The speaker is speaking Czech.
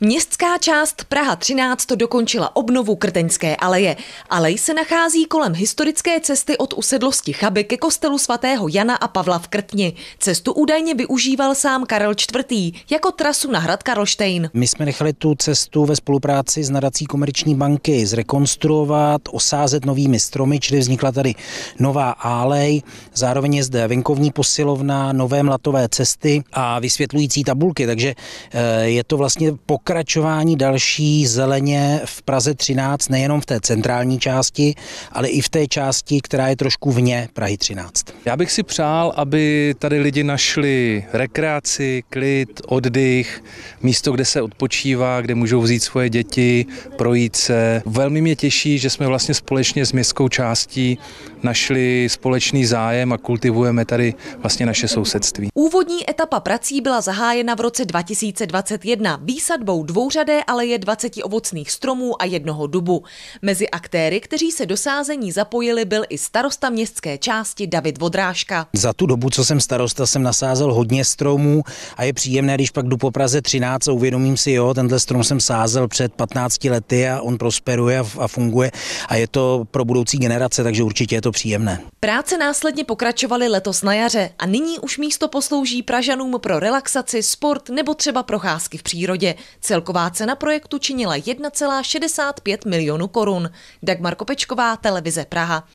Městská část Praha 13 dokončila obnovu Krteňské aleje. Alej se nachází kolem historické cesty od usedlosti Chaby ke kostelu svatého Jana a Pavla v Krtni. Cestu údajně využíval sám Karel IV. jako trasu na hrad Karlštejn. My jsme nechali tu cestu ve spolupráci s nadací Komerční banky zrekonstruovat, osázet novými stromy, čili vznikla tady nová alej, zároveň je zde venkovní posilovna, nové mlatové cesty a vysvětlující tabulky, takže eh, je to vlastně po pokračování další zeleně v Praze 13, nejenom v té centrální části, ale i v té části, která je trošku vně Prahy 13. Já bych si přál, aby tady lidi našli rekreaci, klid, oddych, místo, kde se odpočívá, kde můžou vzít svoje děti, projít se. Velmi mě těší, že jsme vlastně společně s městskou částí našli společný zájem a kultivujeme tady vlastně naše sousedství. Úvodní etapa prací byla zahájena v roce 2021 výsadbou jsou dvouřadé aleje 20 ovocných stromů a jednoho dubu. Mezi aktéry, kteří se do sázení zapojili, byl i starosta městské části David Vodrážka. Za tu dobu, co jsem starosta, jsem nasázel hodně stromů a je příjemné, když pak jdu po Praze 13 a uvědomím si, jo, tenhle strom jsem sázel před 15 lety a on prosperuje a funguje a je to pro budoucí generace, takže určitě je to příjemné. Práce následně pokračovaly letos na jaře a nyní už místo poslouží Pražanům pro relaxaci, sport nebo třeba procházky v přírodě. Celková cena projektu činila 1,65 milionu korun. Dagmar Kopečková, Televize Praha.